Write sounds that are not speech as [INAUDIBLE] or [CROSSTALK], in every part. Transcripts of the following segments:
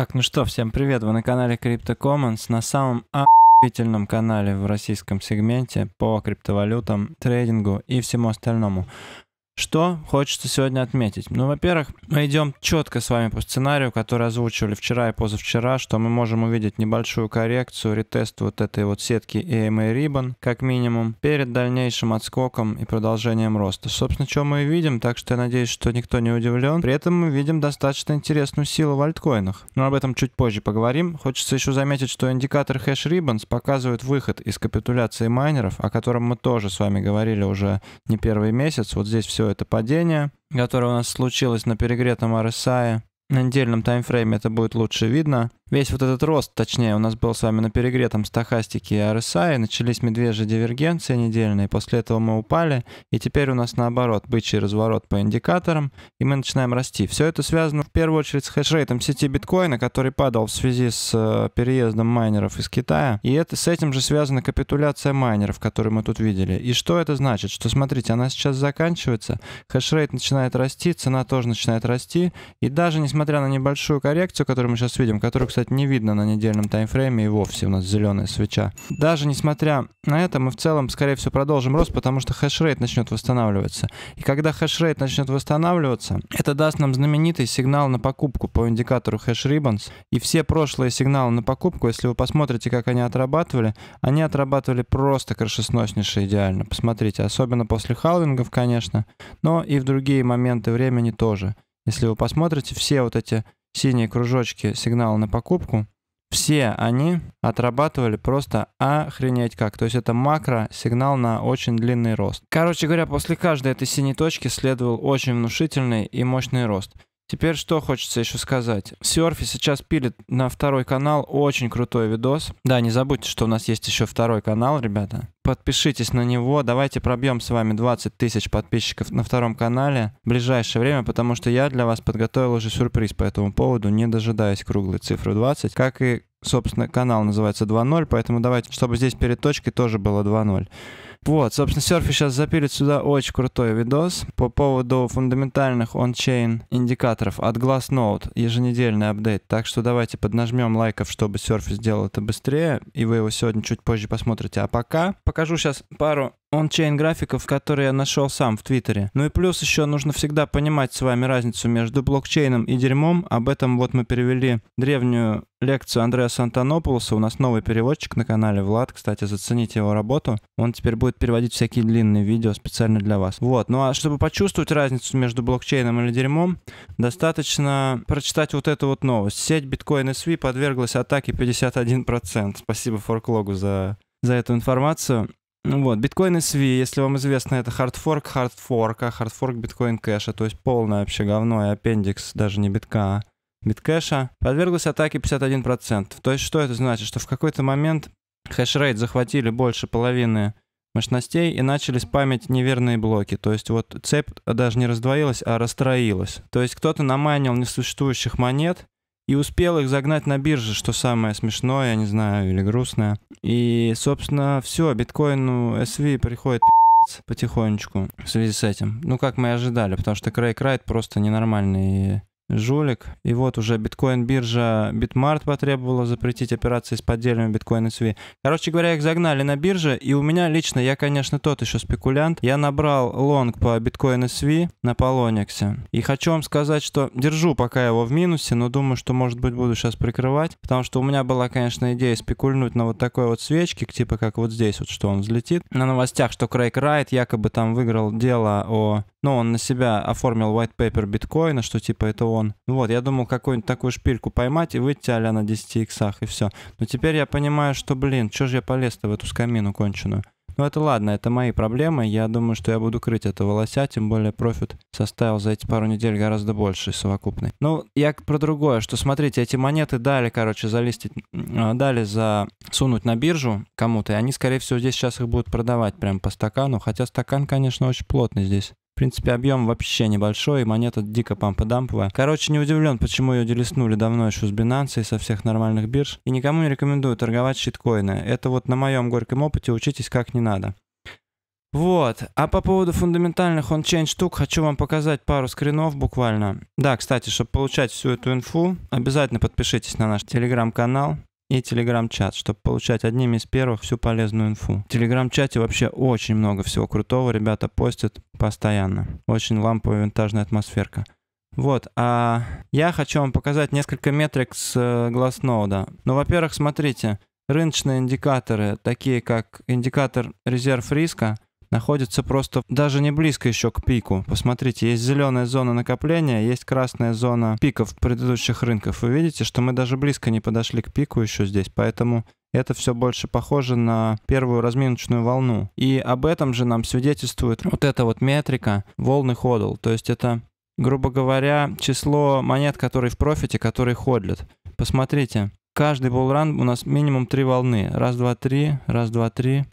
Так, ну что, всем привет, вы на канале Crypto Commons, на самом охуительном канале в российском сегменте по криптовалютам, трейдингу и всему остальному. Что хочется сегодня отметить? Ну, во-первых, мы идем четко с вами по сценарию, который озвучивали вчера и позавчера, что мы можем увидеть небольшую коррекцию, ретест вот этой вот сетки AMA Ribbon, как минимум, перед дальнейшим отскоком и продолжением роста. Собственно, что мы и видим, так что я надеюсь, что никто не удивлен. При этом мы видим достаточно интересную силу в альткоинах. Но об этом чуть позже поговорим. Хочется еще заметить, что индикатор Hash Ribbons показывает выход из капитуляции майнеров, о котором мы тоже с вами говорили уже не первый месяц. Вот здесь все это падение, которое у нас случилось на перегретом RSI. На недельном таймфрейме это будет лучше видно весь вот этот рост, точнее, у нас был с вами на перегретом стахастике и RSI, а, начались медвежьи дивергенции недельные, после этого мы упали, и теперь у нас наоборот, бычий разворот по индикаторам, и мы начинаем расти. Все это связано в первую очередь с хешрейтом сети биткоина, который падал в связи с э, переездом майнеров из Китая, и это, с этим же связана капитуляция майнеров, которые мы тут видели. И что это значит? Что, смотрите, она сейчас заканчивается, хешрейт начинает расти, цена тоже начинает расти, и даже несмотря на небольшую коррекцию, которую мы сейчас видим, которую, кстати, кстати, не видно на недельном таймфрейме и вовсе у нас зеленая свеча. Даже несмотря на это, мы в целом, скорее всего, продолжим рост, потому что хешрейт начнет восстанавливаться. И когда хешрейт начнет восстанавливаться, это даст нам знаменитый сигнал на покупку по индикатору хэш ribbons. И все прошлые сигналы на покупку, если вы посмотрите, как они отрабатывали, они отрабатывали просто крышесноснейше идеально. Посмотрите, особенно после халвингов, конечно, но и в другие моменты времени тоже. Если вы посмотрите, все вот эти синие кружочки сигнал на покупку, все они отрабатывали просто охренеть как. То есть это макро сигнал на очень длинный рост. Короче говоря, после каждой этой синей точки следовал очень внушительный и мощный рост. Теперь что хочется еще сказать. Серфи сейчас пилит на второй канал очень крутой видос. Да, не забудьте, что у нас есть еще второй канал, ребята. Подпишитесь на него. Давайте пробьем с вами 20 тысяч подписчиков на втором канале в ближайшее время, потому что я для вас подготовил уже сюрприз по этому поводу, не дожидаясь круглой цифры 20, как и, собственно, канал называется 2.0, поэтому давайте, чтобы здесь перед точкой тоже было 2.0. Вот, собственно, Серфи сейчас запилит сюда очень крутой видос по поводу фундаментальных он-чейн индикаторов от Glassnode, еженедельный апдейт. Так что давайте поднажмем лайков, чтобы Surface сделал это быстрее, и вы его сегодня чуть позже посмотрите. А пока покажу сейчас пару ончейн графиков, которые я нашел сам в Твиттере. Ну и плюс еще нужно всегда понимать с вами разницу между блокчейном и дерьмом. Об этом вот мы перевели древнюю лекцию Андрея Сантанополоса. У нас новый переводчик на канале Влад, кстати, зацените его работу. Он теперь будет будет переводить всякие длинные видео специально для вас. Вот, ну а чтобы почувствовать разницу между блокчейном или дерьмом, достаточно прочитать вот эту вот новость. Сеть Bitcoin SV подверглась атаке 51%. Спасибо Форклогу за, за эту информацию. Ну вот, Bitcoin SV, если вам известно, это хардфорк хардфорка, хардфорк биткоин кэша, то есть полное вообще говно и аппендикс, даже не битка, а биткэша, подверглась атаке 51%. То есть что это значит? Что в какой-то момент хешрейт захватили больше половины мощностей и начали спамить неверные блоки. То есть вот цепь даже не раздвоилась, а расстроилась. То есть кто-то наманил несуществующих монет и успел их загнать на бирже, что самое смешное, я не знаю, или грустное. И, собственно, все, биткоину SV приходит потихонечку в связи с этим. Ну, как мы и ожидали, потому что Крейг Райт просто ненормальный жулик. И вот уже биткоин-биржа Bitmart потребовала запретить операции с поддельными биткоин SV. Короче говоря, их загнали на бирже, и у меня лично, я, конечно, тот еще спекулянт, я набрал лонг по биткоин SV на Полониксе. И хочу вам сказать, что держу пока его в минусе, но думаю, что, может быть, буду сейчас прикрывать, потому что у меня была, конечно, идея спекульнуть на вот такой вот свечке, типа как вот здесь вот, что он взлетит. На новостях, что Крейг Райт якобы там выиграл дело о... Ну, он на себя оформил white paper биткоина, что типа это он iPhone. Ну вот, я думал какую-нибудь такую шпильку поймать и выйти а на 10 иксах и все. Но теперь я понимаю, что, блин, что же я полез-то в эту скамину конченую. Ну это ладно, это мои проблемы. Я думаю, что я буду крыть этого лося, тем более профит составил за эти пару недель гораздо больше совокупный. Ну, я про другое, что смотрите, эти монеты дали, короче, залистить, а, дали за сунуть на биржу кому-то, и они, скорее всего, здесь сейчас их будут продавать прям по стакану, хотя стакан, конечно, очень плотный здесь принципе, объем вообще небольшой, и монета дико пампа-дамповая. Короче, не удивлен, почему ее делистнули давно еще с Binance и со всех нормальных бирж. И никому не рекомендую торговать щиткоины. Это вот на моем горьком опыте учитесь как не надо. Вот. А по поводу фундаментальных ончейн штук хочу вам показать пару скринов буквально. Да, кстати, чтобы получать всю эту инфу, обязательно подпишитесь на наш телеграм-канал и телеграм-чат, чтобы получать одними из первых всю полезную инфу. В телеграм-чате вообще очень много всего крутого, ребята постят постоянно. Очень ламповая винтажная атмосферка. Вот, а я хочу вам показать несколько метрик с э, Glassnode. Ну, во-первых, смотрите, рыночные индикаторы, такие как индикатор резерв риска – находится просто даже не близко еще к пику. Посмотрите, есть зеленая зона накопления, есть красная зона пиков предыдущих рынков. Вы видите, что мы даже близко не подошли к пику еще здесь, поэтому это все больше похоже на первую разминочную волну. И об этом же нам свидетельствует вот эта вот метрика волны ходл. То есть это, грубо говоря, число монет, которые в профите, которые ходлят. Посмотрите, каждый булран у нас минимум три волны. Раз, два, три, раз, два, три,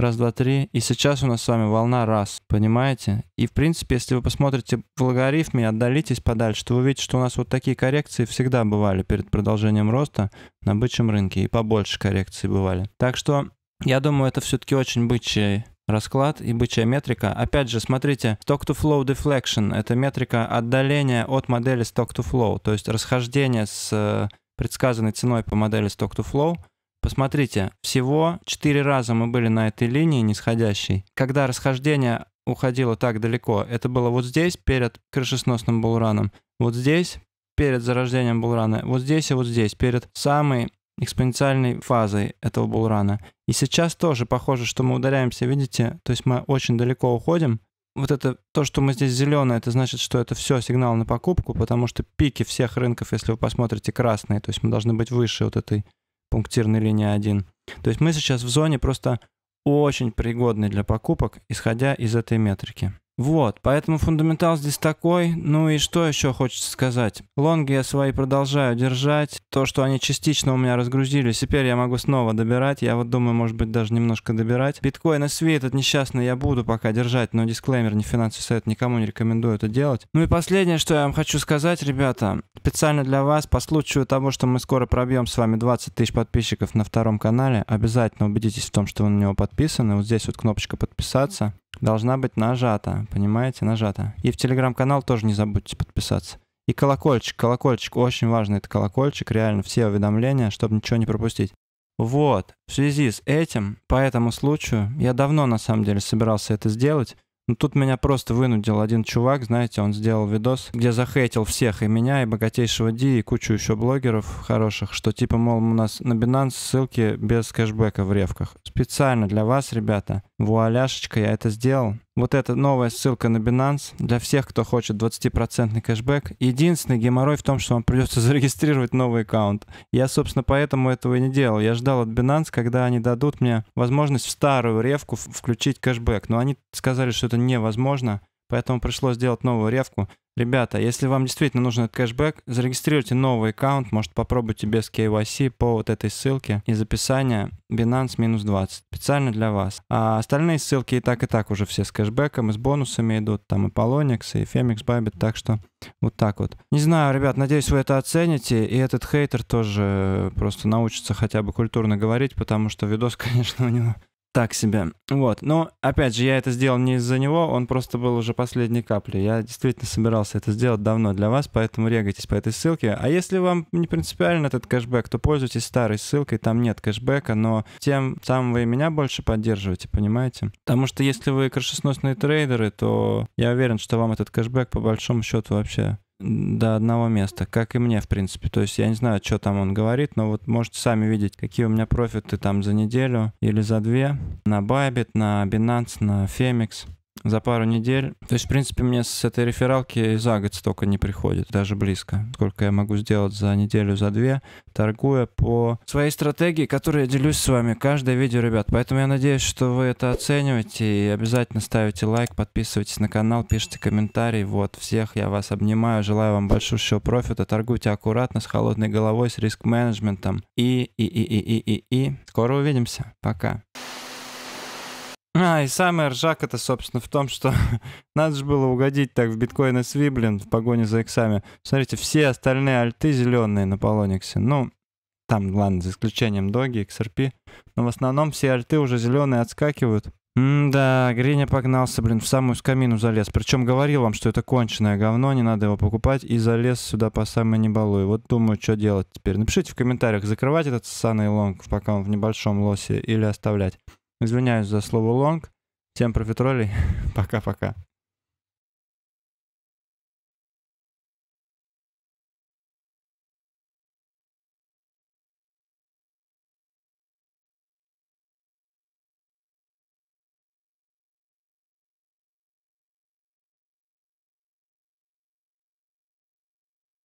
раз, два, три. И сейчас у нас с вами волна раз, понимаете? И, в принципе, если вы посмотрите в логарифме, отдалитесь подальше, то вы увидите, что у нас вот такие коррекции всегда бывали перед продолжением роста на бычьем рынке, и побольше коррекций бывали. Так что, я думаю, это все-таки очень бычий расклад и бычья метрика. Опять же, смотрите, Stock-to-Flow Deflection – это метрика отдаления от модели Stock-to-Flow, то есть расхождение с э, предсказанной ценой по модели Stock-to-Flow – Посмотрите, всего четыре раза мы были на этой линии нисходящей. Когда расхождение уходило так далеко, это было вот здесь, перед крышесносным булраном, вот здесь, перед зарождением булрана, вот здесь и вот здесь, перед самой экспоненциальной фазой этого булрана. И сейчас тоже похоже, что мы ударяемся, видите? То есть мы очень далеко уходим. Вот это то, что мы здесь зеленое, это значит, что это все сигнал на покупку, потому что пики всех рынков, если вы посмотрите, красные, то есть мы должны быть выше вот этой пунктирной линии 1. То есть мы сейчас в зоне просто очень пригодны для покупок, исходя из этой метрики. Вот, поэтому фундаментал здесь такой. Ну и что еще хочется сказать? Лонги я свои продолжаю держать. То, что они частично у меня разгрузились, теперь я могу снова добирать. Я вот думаю, может быть, даже немножко добирать. Биткоин и сви этот несчастный я буду пока держать, но дисклеймер, не финансовый совет, никому не рекомендую это делать. Ну и последнее, что я вам хочу сказать, ребята. Специально для вас, по случаю того, что мы скоро пробьем с вами 20 тысяч подписчиков на втором канале, обязательно убедитесь в том, что вы на него подписаны. Вот здесь вот кнопочка подписаться должна быть нажата, понимаете, нажата. И в телеграм-канал тоже не забудьте подписаться. И колокольчик, колокольчик, очень важный это колокольчик, реально все уведомления, чтобы ничего не пропустить. Вот, в связи с этим, по этому случаю, я давно на самом деле собирался это сделать, но тут меня просто вынудил один чувак, знаете, он сделал видос, где захейтил всех, и меня, и богатейшего Ди, и кучу еще блогеров хороших, что типа, мол, у нас на Binance ссылки без кэшбэка в ревках. Специально для вас, ребята, Вуаляшечка, я это сделал. Вот эта новая ссылка на Binance для всех, кто хочет 20% кэшбэк. Единственный геморрой в том, что вам придется [LAUGHS] зарегистрировать новый аккаунт. Я, собственно, поэтому этого и не делал. Я ждал от Binance, когда они дадут мне возможность в старую ревку включить кэшбэк. Но они сказали, что это невозможно, поэтому пришлось сделать новую ревку Ребята, если вам действительно нужен этот кэшбэк, зарегистрируйте новый аккаунт, может попробуйте без KYC по вот этой ссылке из описания Binance минус 20, специально для вас. А остальные ссылки и так и так уже все с кэшбэком и с бонусами идут, там и Polonix, и Femix Bybit, так что вот так вот. Не знаю, ребят, надеюсь, вы это оцените, и этот хейтер тоже просто научится хотя бы культурно говорить, потому что видос, [LAUGHS] конечно, у него так себе. Вот. Но, опять же, я это сделал не из-за него, он просто был уже последней каплей. Я действительно собирался это сделать давно для вас, поэтому регайтесь по этой ссылке. А если вам не принципиально этот кэшбэк, то пользуйтесь старой ссылкой, там нет кэшбэка, но тем самым вы меня больше поддерживаете, понимаете? Потому что если вы крышесносные трейдеры, то я уверен, что вам этот кэшбэк по большому счету вообще до одного места, как и мне, в принципе. То есть я не знаю, что там он говорит, но вот можете сами видеть, какие у меня профиты там за неделю или за две на Bybit, на Binance, на Femix за пару недель. То есть, в принципе, мне с этой рефералки за год столько не приходит, даже близко. Сколько я могу сделать за неделю, за две, торгуя по своей стратегии, которую я делюсь с вами каждое видео, ребят. Поэтому я надеюсь, что вы это оцениваете и обязательно ставите лайк, подписывайтесь на канал, пишите комментарии. Вот, всех я вас обнимаю, желаю вам большущего профита, торгуйте аккуратно, с холодной головой, с риск-менеджментом и, и, и, и, и, и, и. Скоро увидимся. Пока. А, и самая ржака это, собственно, в том, что [LAUGHS] надо же было угодить так в биткоин и свиблин в погоне за иксами. Смотрите, все остальные альты зеленые на Полониксе. Ну, там, ладно, за исключением Доги, XRP. Но в основном все альты уже зеленые отскакивают. да, Гриня погнался, блин, в самую скамину залез. Причем говорил вам, что это конченое говно, не надо его покупать, и залез сюда по самой небалуй. Вот думаю, что делать теперь. Напишите в комментариях, закрывать этот ссаный лонг, пока он в небольшом лосе, или оставлять. Извиняюсь за слово лонг. Всем профитролей. [LAUGHS] Пока-пока.